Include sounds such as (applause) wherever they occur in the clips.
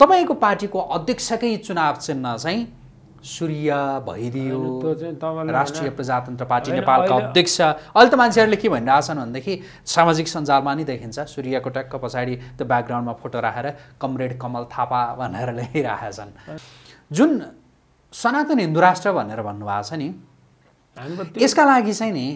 तपाईँको पार्टीको अध्यक्षकै चुनाव चिन्ह चाहिँ सूर्य भइदियो राष्ट्रिय प्रजातन्त्र पार्टी नेपालको अध्यक्ष अहिले त मान्छेहरूले के भनिरहेछन् भनेदेखि सामाजिक सञ्जालमा नै देखिन्छ सूर्यको ट्याक्क पछाडि त्यो ब्याकग्राउन्डमा फोटो राखेर कमरेड कमल थापा भनेर ल्याइरहेछन् जुन सनातन हिन्दू राष्ट्र भनेर भन्नुभएको छ नि यसका लागि चाहिँ नि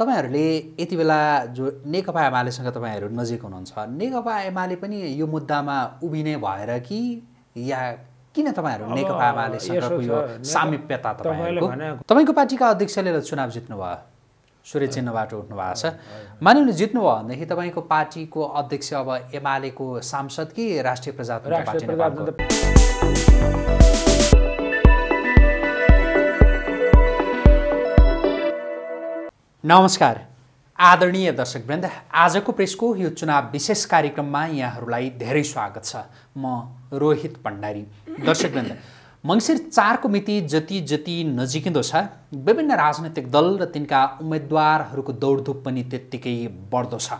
तपाईँहरूले यति बेला जो नेकपा एमालेसँग तपाईँहरू नजिक हुनुहुन्छ नेकपा एमाले पनि यो मुद्दामा उभिने भएर कि या किन तपाईँहरू नेकपा एमालेसँगको यो सामिप्यता तपाईँहरूको तपाईँको पार्टीका अध्यक्षले चुनाव जित्नुभयो सूर्य चिन्हबाट उठ्नु भएको छ मानिनु जित्नुभयो भनेदेखि तपाईँको पार्टीको अध्यक्ष अब एमालेको सांसद कि राष्ट्रिय प्रजातन्त्र पार्टी नमस्कार आदरणीय दर्शकवृन्द आजको प्रेसको यो चुनाव विशेष कार्यक्रममा यहाँहरूलाई धेरै स्वागत छ म रोहित भण्डारी दर्शकवृन्द मङ्सिर चारको मिति जति जति नजिकिँदो छ विभिन्न राजनैतिक दल र तिनका उम्मेद्वारहरूको दौडधुप पनि त्यत्तिकै बढ्दो छ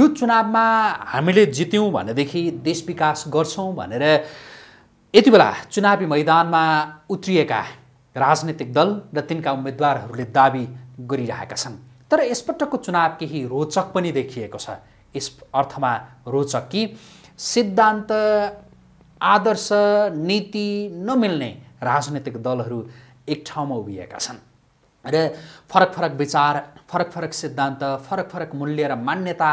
यो चुनावमा हामीले जित्यौँ भनेदेखि देश विकास गर्छौँ भनेर यति बेला चुनावी मैदानमा उत्रिएका राजनीतिक दल र तिनका उम्मेद्वारहरूले दावी गरिरहेका छन् तर यसपटकको चुनाव केही रोचक पनि देखिएको छ यस अर्थमा रोचक कि सिद्धान्त आदर्श नीति नमिल्ने राजनीतिक दलहरू एक ठाउँमा उभिएका छन् र फरक फरक विचार फरक फरक सिद्धान्त फरक फरक मूल्य र मान्यता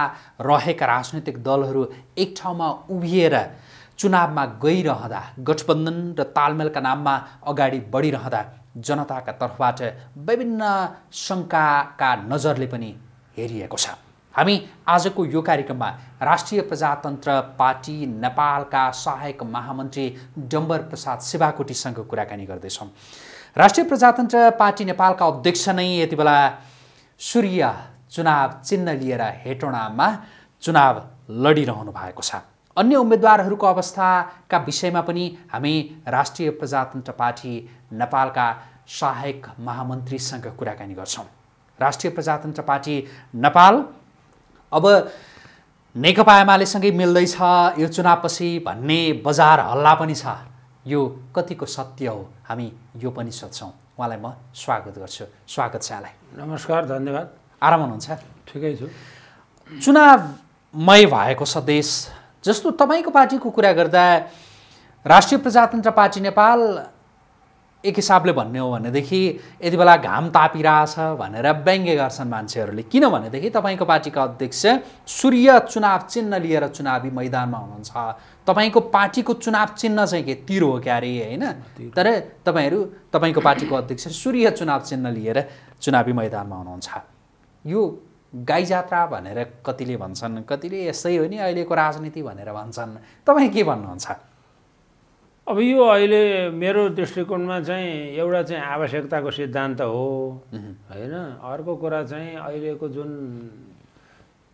रहेका राजनीतिक दलहरू एक ठाउँमा उभिएर चुनावमा गइरहँदा गठबन्धन र तालमेलका नाममा अगाडि बढिरहँदा जनताका तर्फबाट विभिन्न शङ्काका नजरले पनि हेरिएको छ हामी आजको यो कार्यक्रममा राष्ट्रिय प्रजातन्त्र पार्टी नेपालका सहायक महामन्त्री डम्बर प्रसाद शिवाकोटीसँग कुराकानी गर्दैछौँ राष्ट्रिय प्रजातन्त्र पार्टी नेपालका अध्यक्ष नै यति बेला सूर्य चुनाव चिन्ह लिएर हेटौँडामा चुनाव लडिरहनु भएको छ अन्य उम्मेदवारहरूको अवस्थाका विषयमा पनि हामी राष्ट्रिय प्रजातन्त्र पार्टी नेपालका सहायक महामन्त्रीसँग कुराकानी गर्छौँ राष्ट्रिय प्रजातन्त्र पार्टी नेपाल अब नेकपा एमालेसँगै मिल्दैछ यो चुनावपछि भन्ने बजार हल्ला पनि छ यो कतिको सत्य हो हामी यो पनि सोध्छौँ उहाँलाई म स्वागत गर्छु स्वागत छ यहाँलाई नमस्कार धन्यवाद आराम हुनुहुन्छ ठिकै छु चुनावमय भएको छ देश जस्तो तपाईँको पार्टीको कुरा गर्दा राष्ट्रिय प्रजातन्त्र पार्टी नेपाल एक हिसाबले भन्ने हो भनेदेखि यति बेला घाम तापिरहेछ भनेर व्यङ्ग्य गर्छन् मान्छेहरूले किनभनेदेखि तपाईँको पार्टीका अध्यक्ष सूर्य चुनाव चिन्ह लिएर चुनावी मैदानमा हुनुहुन्छ तपाईँको पार्टीको चुनाव चिन्ह चाहिँ के तिर हो क्यारे होइन तर तपाईँहरू तपाईँको पार्टीको अध्यक्ष सूर्य चुनाव चिन्ह लिएर चुनावी मैदानमा हुनुहुन्छ यो गाई जात्रा भनेर कतिले भन्छन् कतिले यस्तै हो नि अहिलेको राजनीति भनेर भन्छन् तपाईँ के भन्नुहुन्छ अब यो अहिले मेरो दृष्टिकोणमा चाहिँ एउटा चाहिँ आवश्यकताको सिद्धान्त हो होइन अर्को कुरा चाहिँ अहिलेको जुन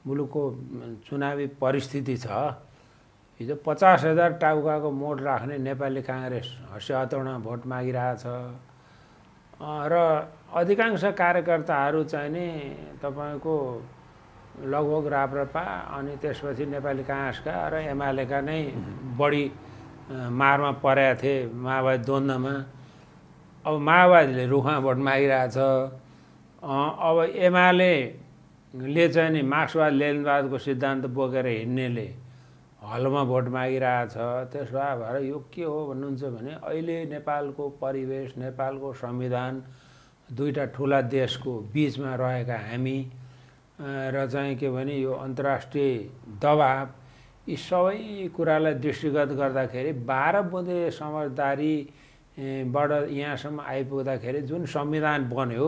मुलुकको चुनावी परिस्थिति छ हिजो पचास हजार टाउकाको मोड राख्ने नेपाली काङ्ग्रेस हर्ष भोट मागिरहेछ र अधिकांश कार्यकर्ताहरू चाहिँ नि तपाईँको लगभग राप्रपा अनि त्यसपछि नेपाली काङ्ग्रेसका र एमालेका नै बढी मारमा परेका थिए माओवादी द्वन्द्वमा अब माओवादीले रुखमा भोट मागिरहेछ अब एमाले ले चाहिँ नि मार्क्सवाद लेनवादको सिद्धान्त बोकेर हिँड्नेले हलमा भोट मागिरहेछ त्यसो भएर यो के हो भन्नुहुन्छ भने अहिले नेपालको परिवेश नेपालको संविधान दुईवटा ठुला देशको बिचमा रहेका हामी र चाहिँ के भने यो अन्तर्राष्ट्रिय दबाब यी सबै कुरालाई दृष्टिगत गर्दाखेरि बाह्र बुँदे समझदारीबाट यहाँसम्म आइपुग्दाखेरि जुन संविधान बन्यो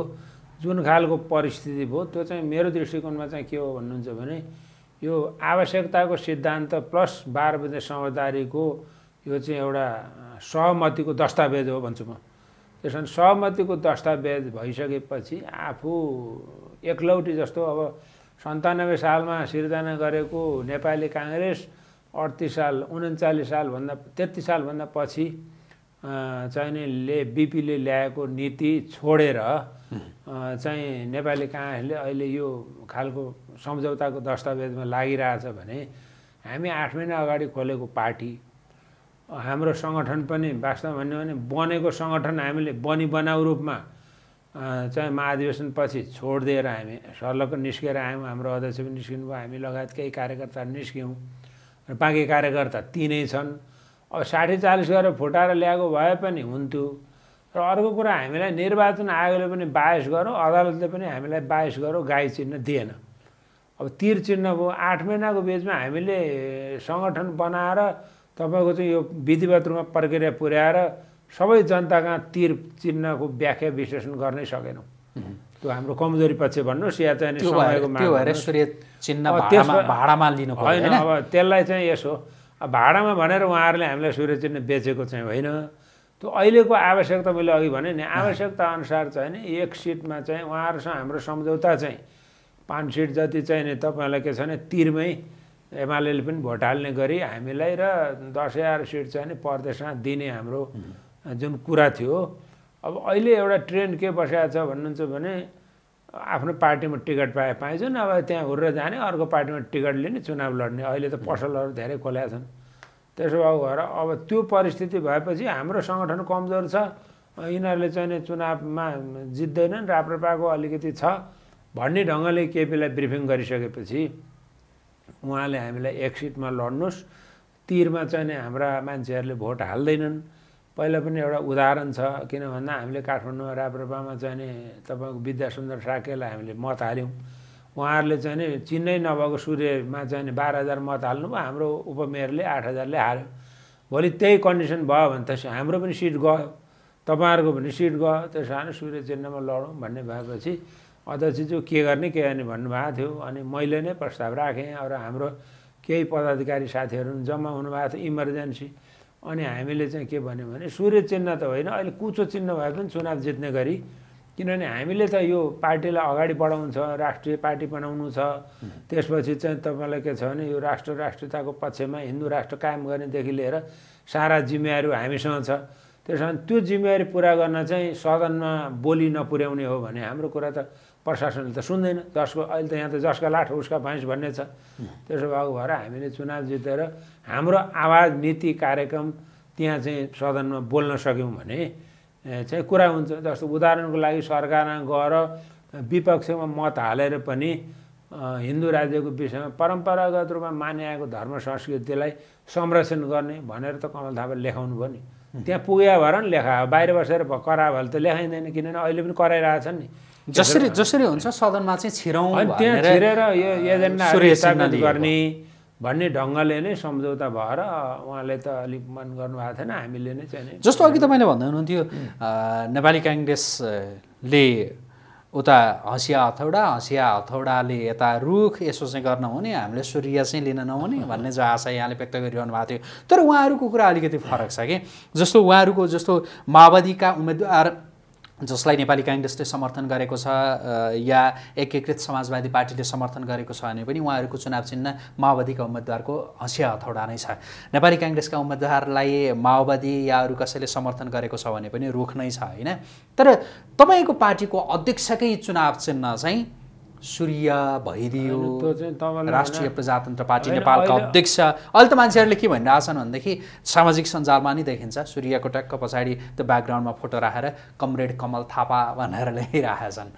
जुन खालको परिस्थिति भयो त्यो चाहिँ मेरो दृष्टिकोणमा चाहिँ के हो भन्नुहुन्छ भने यो आवश्यकताको सिद्धान्त प्लस बाह्र बजे समझदारीको यो चाहिँ एउटा सहमतिको दस्तावेज हो भन्छु म त्यस कारण सहमतिको दस्तावेज भइसकेपछि आफू एकलौटी जस्तो अब सन्तानब्बे सालमा सिर्जना गरेको नेपाली काङ्ग्रेस अडतिस साल उन्चालिस सालभन्दा तेत्तिस सालभन्दा पछि चाहिँ ले बिपीले ल्याएको नीति छोडेर चाहिँ नेपाली काङ्ग्रेसले अहिले यो खालको सम्झौताको दस्तावेजमा लागिरहेछ भने हामी आठ महिना अगाडि खोलेको पार्टी हाम्रो सङ्गठन पनि वास्तव भन्यो भने बनेको सङ्गठन हामीले बनी बनाउ रूपमा चाहिँ महाधिवेशनपछि छोडिदिएर हामी सल्लक निस्केर आयौँ हाम्रो अध्यक्ष पनि निस्किनु भयो हामी लगायत केही कार्यकर्ता निस्क्यौँ र बाँकी कार्यकर्ता तिनै छन् अब साठी चालिस गरेर फुटाएर ल्याएको भए पनि हुन्थ्यो र अर्को कुरा हामीलाई निर्वाचन आयोगले पनि बायस गर्यो अदालतले पनि हामीलाई बायस गर्यो गाई चिन्ह दिएन अब तिर चिन्ह भयो आठ महिनाको बिचमा हामीले सङ्गठन बनाएर तपाईँको चाहिँ यो विधिवत रूपमा प्रक्रिया पुर्याएर सबै जनता कहाँ तिर चिन्हको व्याख्या विश्लेषण गर्नै सकेनौँ त्यो हाम्रो कमजोरी पक्ष भन्नुहोस् या चाहिँ होइन अब त्यसलाई चाहिँ यसो भाडामा भनेर उहाँहरूले हामीलाई सूर्य चिन्ह बेचेको चाहिँ होइन त्यो अहिलेको आवश्यकता मैले अघि भने नि आवश्यकता अनुसार चाहिँ नि एक सिटमा चाहिँ उहाँहरूसँग हाम्रो सम्झौता चाहिँ पाँच सिट जति चाहिँ नि तपाईँहरूलाई के छ भने तिरमै एमाले पनि भोट हाल्ने गरी हामीलाई र दस हजार सिट चाहिँ नि परदेशमा दिने हाम्रो जुन कुरा थियो अब अहिले एउटा ट्रेन के बसेको छ भन्नुहुन्छ भने आफ्नो पार्टीमा टिकट पाए पाइन्छ अब त्यहाँ हुर्र जाने अर्को पार्टीमा टिकट लिने चुनाव लड्ने अहिले त पसलहरू धेरै खोलेका छन् त्यसो भए भएर अब त्यो परिस्थिति भएपछि हाम्रो सङ्गठन कमजोर छ यिनीहरूले चाहिँ चुनावमा जित्दैनन् राप्रपाको अलिकति छ भन्ने ढङ्गले केपीलाई ब्रिफिङ गरिसकेपछि उहाँले हामीलाई एक सिटमा लड्नुहोस् तिरमा चाहिँ हाम्रा मान्छेहरूले भोट हाल्दैनन् पहिला पनि एउटा उदाहरण छ किन भन्दा हामीले काठमाडौँमा राप्रपामा चाहिँ तपाईँको विद्यासुन्दर साकेलाई हामीले मत हाल्यौँ उहाँहरूले चाहिँ नि चिन्नै नभएको सूर्यमा चाहिँ नि बाह्र हजार मत हाल्नुभयो हाम्रो उपमेयरले आठ हजारले हाल्यो भोलि त्यही कन्डिसन भयो भने त हाम्रो पनि सिट गयो तपाईँहरूको पनि सिट गयो त्यसो कारण सूर्य चिन्हमा लडौँ भन्ने भएपछि अध्यक्षज्यू के गर्ने के गर्ने भन्नुभएको थियो अनि मैले नै प्रस्ताव राखेँ अब हाम्रो केही पदाधिकारी साथीहरू जम्मा हुनुभएको थियो इमर्जेन्सी अनि हामीले चाहिँ के भन्यो भने सूर्य चिन्ह त होइन अहिले कुचो चिन्ह भए पनि चुनाव जित्ने गरी किनभने हामीले त यो पार्टीलाई अगाडि बढाउनु छ राष्ट्रिय पार्टी बनाउनु छ त्यसपछि चाहिँ तपाईँलाई के छ भने यो राष्ट्र राष्ट्रियताको पक्षमा हिन्दू राष्ट्र कायम गर्नेदेखि लिएर सारा जिम्मेवारी हामीसँग छ त्यस कारण त्यो जिम्मेवारी पुरा गर्न चाहिँ सदनमा बोली नपुर्याउने हो भने हाम्रो कुरा त प्रशासनले त सुन्दैन जसको अहिले त यहाँ त जसका लाठ उसका भैँस भन्ने छ त्यसो भएको भएर हामीले चुनाव जितेर हाम्रो आवाज नीति कार्यक्रम त्यहाँ चाहिँ सदनमा बोल्न सक्यौँ भने चाहिँ कुरा हुन्छ जस्तो उदाहरणको लागि सरकारमा गएर विपक्षमा मत हालेर पनि हिन्दू राज्यको विषयमा परम्परागत रूपमा मानिआएको धर्म संस्कृतिलाई संरक्षण गर्ने भनेर त कमल थापा लेखाउनु भयो नि त्यहाँ पुग्या भएर नि लेखा बाहिर बसेर करा भए त लेखाइँदैन किनभने अहिले पनि कराइरहेछन् नि जसरी जसरी हुन्छ सदनमा चाहिँ छिराउ त्यहाँ छिरेर यो एजेन्डा गर्ने भन्ने ढङ्गले नै सम्झौता भएर उहाँले त अलिक मन गर्नुभएको थिएन हामीले नै चाहिँ जस्तो अघि तपाईँले भन्दै हुनुहुन्थ्यो नेपाली काङ्ग्रेसले उता हँसिया हथौडा हँसिया हथौडाले यता रुख यसो चाहिँ गर्न हुने हामीले सूर्य चाहिँ लिन नहुने भन्ने जो आशा यहाँले व्यक्त गरिरहनु भएको थियो तर उहाँहरूको कुरा अलिकति फरक छ कि जस्तो उहाँहरूको जस्तो माओवादीका उम्मेदवार जसलाई नेपाली काङ्ग्रेसले समर्थन गरेको छ या एकीकृत समाजवादी पार्टीले समर्थन गरेको छ भने पनि उहाँहरूको चुनाव चिन्ह माओवादीका उम्मेदवारको हँसिया हथौडा नै छ नेपाली काङ्ग्रेसका उम्मेदवारलाई माओवादी या अरू कसैले समर्थन गरेको छ भने पनि रुख नै छ होइन तर तपाईँको पार्टीको अध्यक्षकै चुनाव चिन्ह चाहिँ सूर्य भइदियो राष्ट्रिय प्रजातन्त्र पार्टी नेपालका अध्यक्ष अहिले त मान्छेहरूले के भनिरहेछन् भनेदेखि सामाजिक सञ्जालमा नै देखिन्छ सूर्यको ट्याक्क पछाडि त्यो ब्याकग्राउन्डमा फोटो राखेर कमरेड कमल थापा भनेर (laughs) छन्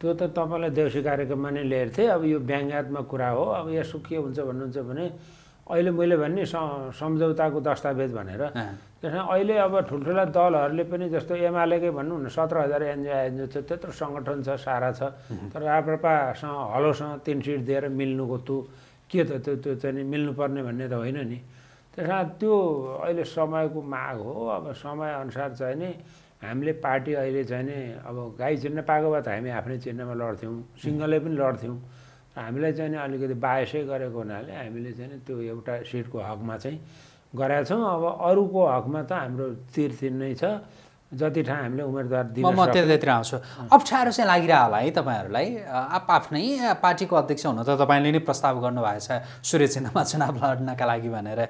त्यो त तपाईँलाई देउसी कार्यक्रममा नै ल्याएको थिएँ अब यो व्याङ्गात्मक कुरा हो अब यसो के हुन्छ भन्नुहुन्छ भने अहिले मैले भन्ने सम्झौताको दस्तावेज भनेर त्यसमा अहिले अब ठुल्ठुला दलहरूले पनि जस्तो एमालेकै भन्नु न सत्र हजार एनजिओ एनजिओ छ त्यत्रो सङ्गठन छ सारा छ तर राप्रपासँग हलोसँग तिन सिट दिएर मिल्नुको तु के त त्यो त्यो चाहिँ मिल्नुपर्ने भन्ने त होइन नि त्यसमा त्यो अहिले समयको माग हो अब समयअनुसार चाहिँ नि हामीले पार्टी अहिले चाहिँ नि अब गाई चिन्न पाएको भए त हामी आफ्नै चिन्हमा लड्थ्यौँ सिङ्गलै पनि लड्थ्यौँ हामीलाई चाहिँ अलिकति बायसै गरेको हुनाले हामीले चाहिँ त्यो एउटा सिटको हकमा चाहिँ गरेका छौँ अब अरूको हकमा त हाम्रो तिर्थिन नै छ जति ठाउँ हामीले उम्मेदवार दिनु म त्यतातिर आउँछु अप्ठ्यारो चाहिँ लागिरह होला है तपाईँहरूलाई आप आफ्नै पार्टीको अध्यक्ष हुन त तपाईँले नै प्रस्ताव गर्नुभएको छ सूर्य चिन्हमा चुनाव लड्नका लागि भनेर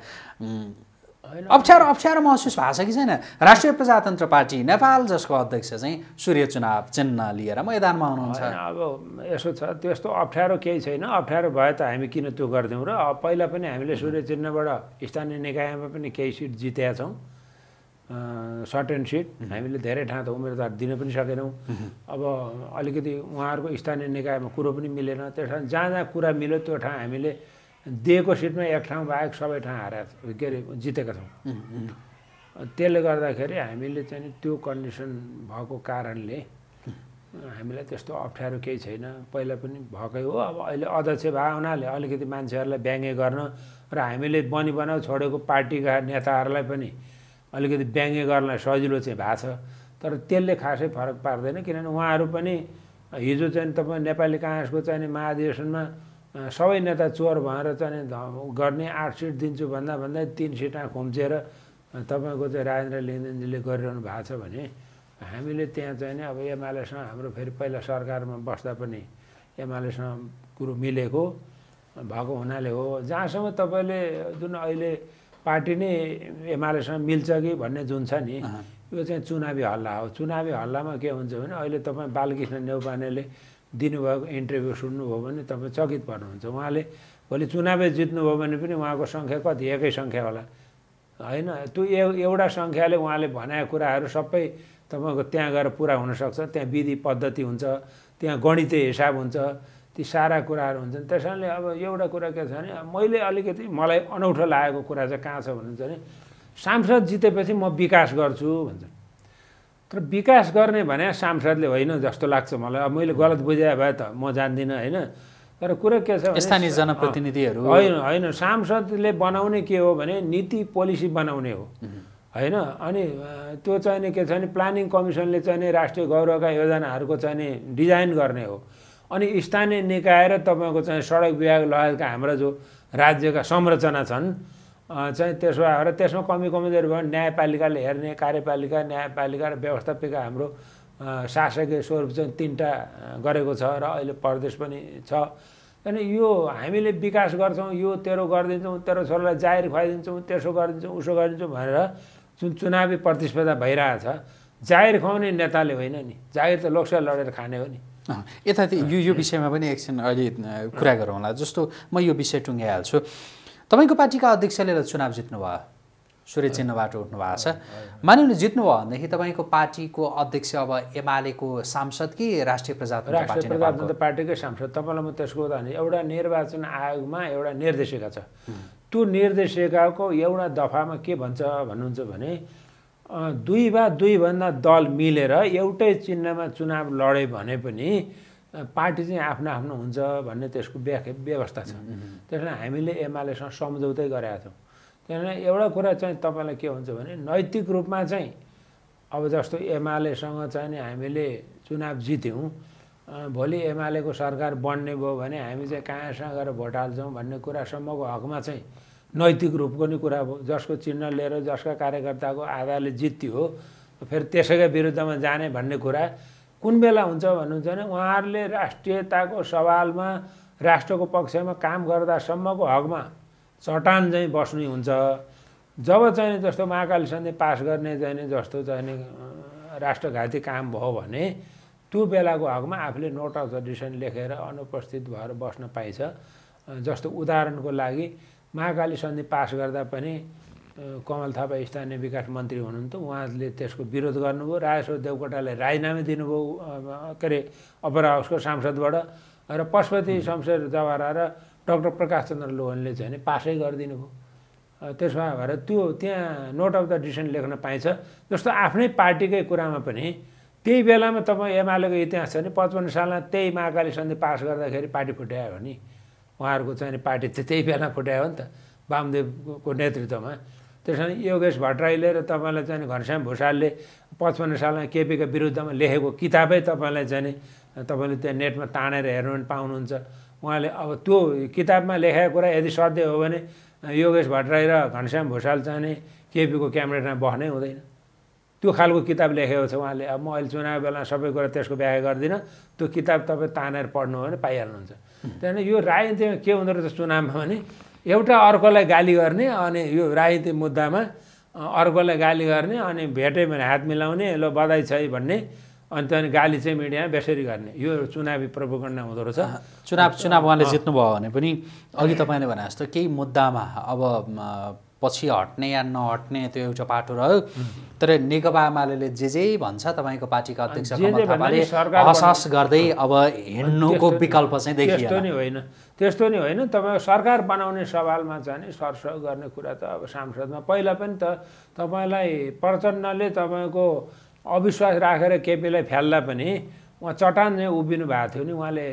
अप्ठ्यारो अप्ठ्यारो महसुस भएको छ कि छैन राष्ट्रिय प्रजातन्त्र पार्टी नेपाल जसको अध्यक्ष चाहिँ सूर्य चुनाव चिन्ह लिएर मैदानमा आउनुहुन्छ अब यसो छ त्यस्तो अप्ठ्यारो केही छैन अप्ठ्यारो भए त हामी किन त्यो गरिदिउँ र पहिला पनि हामीले सूर्य चिन्हबाट स्थानीय निकायमा पनि केही सिट जितेका छौँ सर्ट एन्ड सिट हामीले धेरै ठाउँ त उम्मेदवार दिन पनि सकेनौँ अब अलिकति उहाँहरूको स्थानीय निकायमा कुरो पनि मिलेन त्यस कारण जहाँ जहाँ कुरा मिल्यो त्यो ठाउँ हामीले दिएको सिटमा एक ठाउँ बाहेक सबै ठाउँ हारेको के अरे जितेका छौँ त्यसले गर्दाखेरि हामीले चाहिँ त्यो कन्डिसन भएको कारणले हामीलाई त्यस्तो अप्ठ्यारो केही छैन पहिला पनि भएकै हो अब अहिले अध्यक्ष भए हुनाले अलिकति मान्छेहरूलाई ब्याङ्गे गर्न र हामीले बनी बनाउ छोडेको पार्टीका नेताहरूलाई पनि अलिकति ब्याङ्गे गर्न सजिलो चाहिँ भएको छ तर त्यसले खासै फरक पार्दैन किनभने उहाँहरू पनि हिजो चाहिँ तपाईँ नेपाली काङ्ग्रेसको चाहिँ महाधिवेशनमा सबै नेता चोर भएर चाहिँ गर्ने आठ सिट दिन्छु भन्दा भन्दै तिन सिटमा खुम्चेर तपाईँको चाहिँ राजेन्द्र लिङ्गेनजीले गरिरहनु भएको छ भने हामीले त्यहाँ चाहिँ नि अब एमआलएसँग हाम्रो फेरि पहिला सरकारमा बस्दा पनि एमालेसँग कुरो मिलेको भएको हुनाले हो जहाँसम्म तपाईँले जुन अहिले पार्टी नै एमालेसँग मिल्छ कि भन्ने जुन छ नि यो चाहिँ चुनावी हल्ला हो चुनावी हल्लामा के हुन्छ भने अहिले तपाईँ बालकृष्ण नेउपानेले दिनुभएको इन्टरभ्यू सुन्नुभयो भने तपाईँ चकित पर्नुहुन्छ उहाँले भोलि चुनावै जित्नुभयो भने पनि उहाँको सङ्ख्या कति एकै सङ्ख्या होला होइन त्यो एउटा सङ्ख्याले उहाँले भनेका कुराहरू सबै तपाईँको त्यहाँ गएर पुरा हुनसक्छ त्यहाँ विधि पद्धति हुन्छ त्यहाँ गणितीय हिसाब हुन्छ ती सारा कुराहरू हुन्छन् त्यस कारणले अब एउटा कुरा के छ भने मैले अलिकति मलाई अनौठो लागेको कुरा चाहिँ कहाँ छ भन्नुहुन्छ भने सांसद जितेपछि म विकास गर्छु भन्छ तर विकास गर्ने भने सांसदले होइन जस्तो लाग्छ मलाई अब मैले गलत बुझाए भए त म जान्दिनँ होइन तर कुरो के छ स्थानीय जनप्रतिनिधिहरू होइन होइन सांसदले बनाउने के हो भने नीति पोलिसी बनाउने हो होइन अनि त्यो चाहिँ के छ भने प्लानिङ कमिसनले चाहिँ नि राष्ट्रिय गौरवका योजनाहरूको चाहिँ नि डिजाइन गर्ने हो अनि स्थानीय निकाय र तपाईँको चाहिँ सडक विभाग लगायतका हाम्रा जो राज्यका संरचना छन् चाहिँ त्यसो र त्यसमा कमी कमजोरी भयो न्यायपालिकाले हेर्ने कार्यपालिका न्यायपालिका र व्यवस्थापिका हाम्रो शासकीय स्वरूप चाहिँ तिनवटा गरेको छ र अहिले प्रदेश पनि छ अनि यो हामीले विकास गर्छौँ यो तेरो गरिदिन्छौँ तेरो छोरालाई जाहेर खुवाइदिन्छौँ त्यसो गरिदिन्छौँ उसो गरिदिन्छौँ भनेर जुन चुनावी प्रतिस्पर्धा भइरहेछ जाहेर खुवाउने नेताले होइन नि जाहेर त लोकसभा लडेर खाने हो नि यता यो यो विषयमा पनि एकछिन अहिले कुरा गरौँला जस्तो म यो विषय टुङ्ग्याइहाल्छु तपाईँको पार्टीका अध्यक्षले त चुनाव जित्नुभयो सूर्य चिन्हबाट उठ्नु भएको छ मान्यौँ जित्नुभयो भनेदेखि तपाईँको पार्टीको अध्यक्ष अब एमालेको सांसद कि राष्ट्रिय प्रजातन्त्र राष्ट्रिय प्रजातन्त्र पार्टीकै सांसद तपाईँलाई म त्यसको उदाहरण एउटा निर्वाचन आयोगमा एउटा निर्देशिका छ त्यो निर्देशिकाको एउटा दफामा के भन्छ भन्नुहुन्छ भने दुई वा दुईभन्दा दल मिलेर एउटै चिन्हमा चुनाव लडे भने पनि पार्टी चाहिँ आफ्नो आफ्नो हुन्छ भन्ने त्यसको व्याख्या व्यवस्था छ त्यसलाई हामीले एमालेसँग सम्झौतै गरेका छौँ कारण एउटा कुरा चाहिँ तपाईँलाई के हुन्छ भने नैतिक रूपमा चाहिँ अब जस्तो एमालेसँग चाहिँ नि हामीले चुनाव जित्यौँ भोलि एमालेको सरकार बन्ने भयो भने हामी चाहिँ कहाँसँग गएर भोट हाल्छौँ भन्ने कुरासम्मको हकमा चाहिँ नैतिक रूपको नि कुरा भयो जसको चिन्ह लिएर जसका कार्यकर्ताको आधारले जित्यो फेरि त्यसैका विरुद्धमा जाने भन्ने कुरा कुन बेला हुन्छ भन्नुहुन्छ भने उहाँहरूले राष्ट्रियताको सवालमा राष्ट्रको पक्षमा काम गर्दासम्मको हकमा चटान चाहिँ बस्ने हुन्छ जब चाहिँ जस्तो महाकाली सन्धि पास गर्ने चाहिँ जस्तो चाहिँ राष्ट्रघाती काम भयो भने त्यो बेलाको हकमा आफूले नोट अफ द डिसन लेखेर अनुपस्थित भएर बस्न पाइन्छ जस्तो उदाहरणको लागि महाकाली सन्धि पास गर्दा पनि कमल थापा स्थानीय विकास मन्त्री हुनुहुन्थ्यो उहाँले त्यसको विरोध गर्नुभयो राजेश्वर देवकोटाले राजीनामा दिनुभयो के अरे अपरा हाउसको सांसदबाट र पशुपति शमशेर जवारा र डक्टर प्रकाश चन्द्र लोहनले चाहिँ पासै गरिदिनु भयो त्यसमा भएर त्यो त्यहाँ नोट अफ द डिसिसन लेख्न पाइन्छ जस्तो आफ्नै पार्टीकै कुरामा पनि त्यही बेलामा तपाईँ एमालेको इतिहास छ भने पचपन्न सालमा त्यही महाकाली सन्धि पास गर्दाखेरि पार्टी फुट्यायो भने उहाँहरूको चाहिँ पार्टी त्यही बेला फुट्यायो नि त वामदेवको नेतृत्वमा त्यस कारण योगेश भट्टराईले र तपाईँलाई चाहिँ घनश्याम भूषालले पचपन्न सालमा केपीको विरुद्धमा लेखेको किताबै तपाईँलाई चाहिँ तपाईँले त्यहाँ नेटमा तानेर हेर्नु पनि पाउनुहुन्छ उहाँले अब त्यो किताबमा लेखेको कुरा यदि सत्य हो भने योगेश भट्टराई र घनश्याम भूषाल चाहिँ केपीको क्याबिनेटमा बस्नै हुँदैन त्यो खालको किताब लेखेको छ उहाँले अब म अहिले चुनाव बेलामा सबै कुरा त्यसको व्याख्या गर्दिनँ त्यो किताब तपाईँ तानेर पढ्नु हो भने पाइहाल्नुहुन्छ त्यहाँदेखि यो राजनीतिमा के हुँदो रहेछ चुनावमा भने एउटा अर्कोलाई गाली गर्ने अनि यो राजनीति मुद्दामा अर्कोलाई गाली गर्ने अनि भेट्यो भने हात मिलाउने ल बधाई छ है भन्ने अनि त्यहाँदेखि गाली चाहिँ मिडियामा बेसरी गर्ने यो चुनावी प्रवगण्ड हुँदो रहेछ चुनाव चुनाव उहाँले जित्नुभयो भने पनि अघि तपाईँले भने जस्तो केही मुद्दामा अब पछि हट्ने या नहट्ने त्यो एउटा पाटो रह्यो तर नेकपा एमाले जे जे भन्छ तपाईँको पार्टीका अध्यक्ष गर्दै अब हिँड्नुको विकल्प चाहिँ देखियो होइन त्यस्तो नि होइन तपाईँ सरकार बनाउने सवालमा चाहिँ नि सरसह गर्ने कुरा त अब सांसदमा पहिला पनि त तपाईँलाई प्रचण्डले तपाईँको अविश्वास राखेर केपीलाई फ्याल्दा पनि उहाँ चट्टान चाहिँ उभिनु भएको थियो नि उहाँले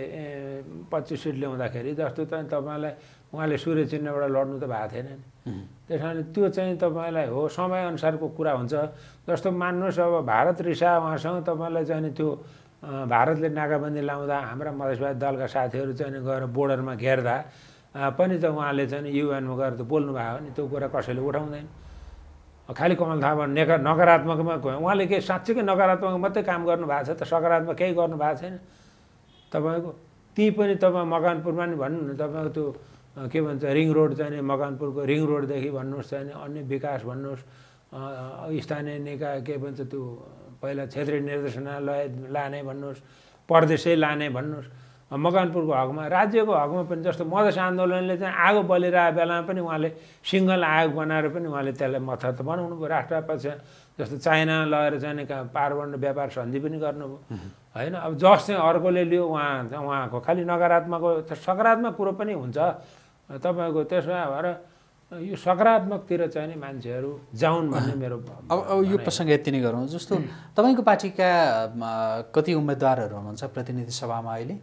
पच्चिस सिट ल्याउँदाखेरि जस्तो चाहिँ तपाईँलाई उहाँले सूर्य चिन्हबाट लड्नु त भएको थिएन नि त्यस कारणले त्यो चाहिँ तपाईँलाई हो समयअनुसारको कुरा हुन्छ जस्तो मान्नुहोस् अब भारत रिसा उहाँसँग तपाईँलाई चाहिँ त्यो भारतले नाकाबन्दी लाउँदा हाम्रा मधेसवादी दलका साथीहरू चाहिँ गएर बोर्डरमा घेर्दा पनि त उहाँले चाहिँ युएनमा गएर त बोल्नुभयो नि त्यो कुरा कसैले उठाउँदैन खालि कमल थापा नेक नकारात्मकमा उहाँले के साँच्चीकै नकारात्मक मात्रै काम गर्नुभएको छ त सकारात्मक केही गर्नुभएको छैन तपाईँको ती पनि तपाईँ मकानपुरमा नि भन्नु न तपाईँको त्यो के भन्छ रिङ रोड चाहिँ मकनपुरको रिङ रोडदेखि भन्नुहोस् चाहिने अन्य विकास भन्नुहोस् स्थानीय निकाय के भन्छ त्यो पहिला क्षेत्रीय निर्देशनालय लाने भन्नुहोस् परदेशै लाने भन्नुहोस् मकनपुरको हकमा राज्यको हकमा पनि जस्तो मधेस आन्दोलनले चाहिँ आगो बलिरहेको बेलामा पनि उहाँले सिङ्गल आयोग बनाएर पनि उहाँले त्यसलाई मथत बनाउनु भयो राष्ट्रपक्ष जस्तो चाइना लगेर चाहिँ कहाँ पारवण्ड व्यापार सन्धि पनि गर्नुभयो होइन अब जस चाहिँ अर्कोले लियो उहाँ उहाँको खालि नकारात्मक सकारात्मक कुरो पनि हुन्छ तपाईँको त्यसमा भएर यो सकारात्मकतिर चाहिँ नि मान्छेहरू जाउन् भन्ने मेरो अब अब यो प्रसङ्ग यति नै गरौँ जस्तो तपाईँको पार्टीका कति उम्मेदवारहरू हुनुहुन्छ प्रतिनिधि सभामा अहिले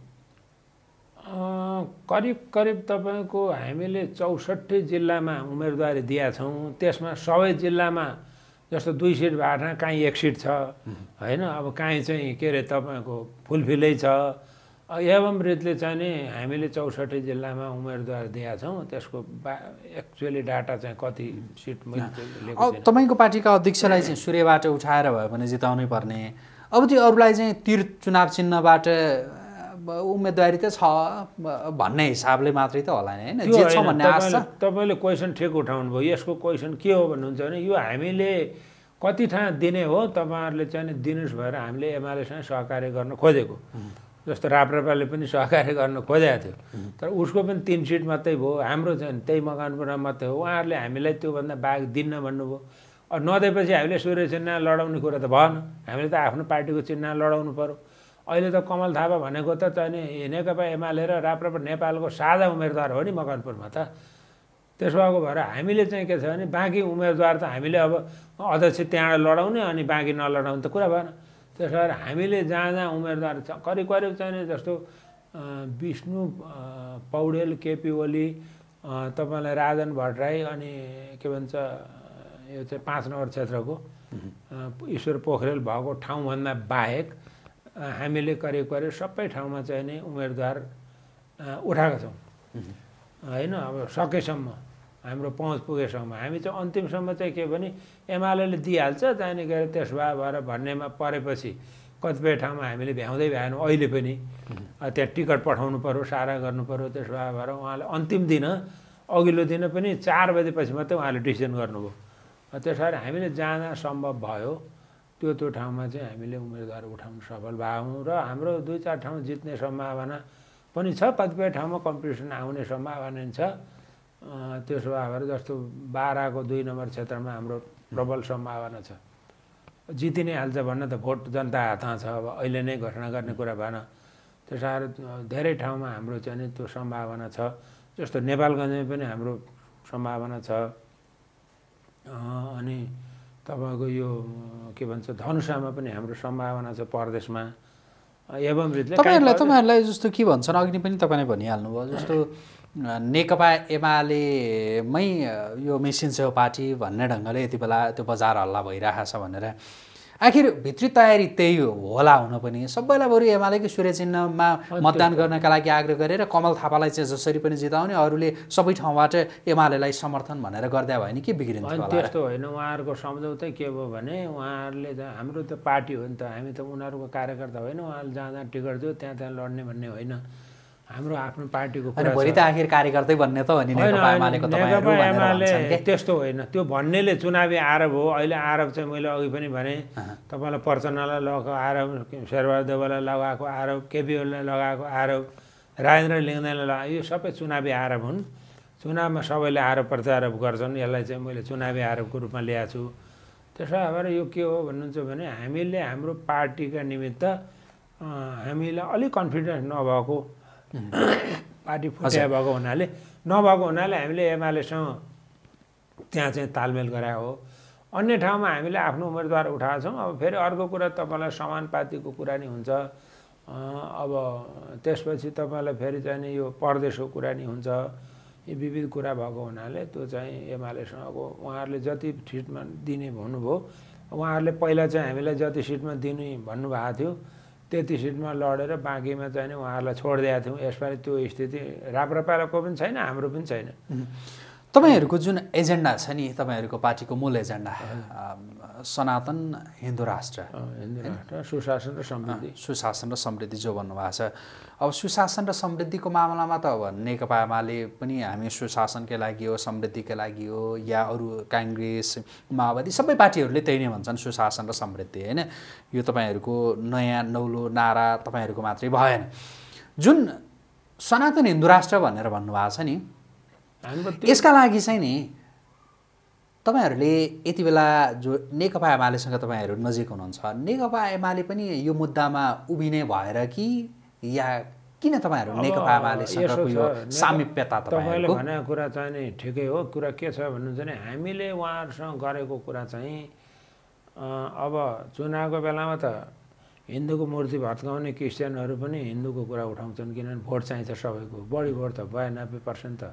करिब करिब तपाईँको हामीले चौसठी जिल्लामा उम्मेदवारी दिएका छौँ त्यसमा सबै जिल्लामा जस्तो दुई सिट भएर काहीँ एक सिट छ होइन अब काहीँ चाहिँ के अरे तपाईँको फुलफिलै छ एवं रेटले चाहिँ नि हामीले चौसठी जिल्लामा उम्मेदवार दिएका छौँ त्यसको बा एक्चुअली डाटा चाहिँ कति सिट मैले तपाईँको पार्टीका अध्यक्षलाई चाहिँ सूर्यबाट उठाएर भयो भने जिताउनै पर्ने अब त्यो अरूलाई चाहिँ तीर चुनाव चिन्हबाट उम्मेदवारी त छ भन्ने हिसाबले मात्रै त होला नि होइन तपाईँले क्वेसन ठिक उठाउनु भयो यसको क्वेसन के हो भन्नुहुन्छ भने यो हामीले कति ठाउँ दिने हो तपाईँहरूले चाहिँ दिनुहोस् भएर हामीले एमआलएसँग सहकार्य गर्न खोजेको जस्तो राप्रपाले पनि सहकार्य गर्न खोजेको थियो तर उसको पनि तिन सिट मात्रै भयो हाम्रो चाहिँ त्यही मकानपुरमा मात्रै हो उहाँहरूले हामीलाई त्योभन्दा बाघ दिन्न भन्नुभयो अब नदिएपछि हामीले सूर्य चिन्ह लडाउने कुरा त भएन हामीले त आफ्नो पार्टीको चिन्ह लडाउनु पऱ्यो अहिले त कमल थापा भनेको त चाहिँ नेकपा एमाले र राप्रपा नेपालको साझा उम्मेदवार हो नि मकनपुरमा त त्यसो भएको भएर हामीले चाहिँ के छ भने बाँकी उम्मेदवार त हामीले अब अध्यक्ष त्यहाँबाट लडाउने अनि बाँकी नलडाउने त कुरा भएन त्यसो हामीले जहाँ जहाँ उम्मेदवार छ करिब करिब चाहिँ जस्तो विष्णु पौडेल केपी ओली तपाईँलाई राजन भट्टराई अनि के भन्छ यो चाहिँ पाँच नम्बर क्षेत्रको ईश्वर पोखरेल भएको ठाउँभन्दा बाहेक हामीले करिब करिब सबै ठाउँमा चाहिँ नि उम्मेदवार उठाएका छौँ होइन अब सकेसम्म हाम्रो पहुँच पुगेसम्म हामी चाहिँ अन्तिमसम्म चाहिँ के भने एमाले दिइहाल्छ त्यहाँनिर गएर त्यसो भए भएर भन्नेमा परेपछि कतिपय ठाउँमा हामीले भ्याउँदै भ्याएनौँ अहिले पनि त्यहाँ टिकट पठाउनु पऱ्यो सारा पऱ्यो त्यसो भए भएर उहाँले अन्तिम दिन अघिल्लो दिन पनि चार बजेपछि मात्रै उहाँले डिसिजन गर्नुभयो त्यस कारण हामीले जान सम्भव भयो त्यो त्यो ठाउँमा चाहिँ हामीले उम्मेदवार उठाउनु सफल भयौँ र हाम्रो दुई चार ठाउँ जित्ने सम्भावना पनि छ कतिपय ठाउँमा कम्पिटिसन आउने सम्भावना छ त्यसो भएर जस्तो बाह्रको दुई नम्बर क्षेत्रमा हाम्रो प्रबल सम्भावना छ जिति नै हाल्छ भन्न त भोट जनता हातमा छ अब अहिले नै घोषणा गर्ने कुरा भएन त्यसो धेरै ठाउँमा हाम्रो चाहिँ त्यो सम्भावना छ जस्तो नेपालगञ्जमा पनि हाम्रो सम्भावना छ अनि तपाईँको यो के भन्छ धनुषामा पनि हाम्रो सम्भावना छ परदेशमा एवं तपाईँहरूलाई तपाईँहरूलाई जस्तो के भन्छन् अघि पनि तपाईँले भनिहाल्नुभयो जस्तो नेकपा एमालेमै यो मेसिन सेवा पार्टी भन्ने ढङ्गले यति बेला त्यो बजार हल्ला भइरहेको छ भनेर आखिर भित्री तयारी त्यही होला हुन पनि सबैलाई बरु एमालेकै सूर्य चिन्हमा मतदान गर्नका लागि आग्रह गरेर कमल थापालाई चाहिँ जसरी पनि जिताउने अरूले सबै ठाउँबाट एमालेलाई समर्थन भनेर गर्दा भयो नि के बिग्रिन्छ त्यस्तो होइन उहाँहरूको सम्झौतै के भयो भने उहाँहरूले त हाम्रो त पार्टी हो नि त हामी त उनीहरूको कार्यकर्ता होइन उहाँहरूले जहाँ जहाँ टिकट दियो त्यहाँ त्यहाँ लड्ने भन्ने होइन हाम्रो आफ्नो पार्टीको भोलि त आखिर कार्यकर्तै भन्ने त हो नि नेकपा एमाले त्यस्तो होइन त्यो भन्नेले चुनावी आरोप हो अहिले आरोप चाहिँ मैले अघि पनि भने तपाईँलाई पर्चनालाई लगाएको आरोप शेरबहादुर देवालाई लगाएको आरोप केपिओलाई लगाएको आरोप राजेन्द्र लिङ्गदेनलाई लगाएको यो सबै चुनावी आरोप हुन् चुनावमा सबैले आरोप प्रत्यारोप गर्छन् यसलाई चाहिँ मैले चुनावी आरोपको रूपमा ल्याएको छु त्यसो भएर यो के हो भन्नुहुन्छ भने हामीले हाम्रो पार्टीका निमित्त हामीलाई अलिक कन्फिडेन्स नभएको पार्टी फुटिया भएको हुनाले नभएको हुनाले हामीले एमालेसँग त्यहाँ चाहिँ तालमेल गरायो हो अन्य ठाउँमा हामीले आफ्नो उम्मेदवार उठाएको छौँ अब फेरि अर्को कुरा तपाईँलाई समानुपातिको कुरा नि हुन्छ अब त्यसपछि तपाईँलाई फेरि चाहिँ यो परदेशको कुरा नि हुन्छ यी विविध कुरा भएको हुनाले त्यो चाहिँ एमालेसँगको उहाँहरूले जति सिटमा दिने भन्नुभयो उहाँहरूले पहिला चाहिँ हामीलाई जति सिटमा दिने भन्नुभएको थियो त्यति सिटमा लडेर बाँकीमा चाहिँ उहाँहरूलाई छोडिदिएका थियौँ यसपालि त्यो स्थिति राप्रपाको पनि छैन हाम्रो पनि छैन तपाईँहरूको जुन एजेन्डा छ नि तपाईँहरूको पार्टीको मूल एजेन्डा सनातन हिन्दू राष्ट्र सुशासन र समृद्धि सुशासन र समृद्धि जो भन्नुभएको छ अब सुशासन र समृद्धिको मामलामा त अब नेकपा एमाले पनि हामी सुशासनकै लागि हो समृद्धिकै लागि हो या अरू काङ्ग्रेस माओवादी सबै पार्टीहरूले त्यही नै भन्छन् सुशासन र समृद्धि होइन यो तपाईँहरूको नयाँ नौलो नारा तपाईँहरूको मात्रै भएन जुन सनातन हिन्दू राष्ट्र भनेर भन्नुभएको छ नि यसका लागि चाहिँ नि तपाईँहरूले यति बेला जो नेकपा एमालेसँग तपाईँहरू नजिक हुनुहुन्छ नेकपा एमाले पनि यो मुद्दामा उभिने भएर कि या किन तपाईँहरू नेकपा एमालेसँगको यो सामिप्यता तपाईँले भनेको कुरा चाहिँ नि ठिकै हो कुरा के छ भन्नुहुन्छ भने हामीले उहाँहरूसँग गरेको कुरा चाहिँ अब चुनावको बेलामा त हिन्दूको मूर्ति भत्काउने क्रिस्चियनहरू पनि हिन्दूको कुरा उठाउँछन् किनभने भोट चाहिन्छ सबैको बढी भोट त बयानब्बे पर्सेन्ट त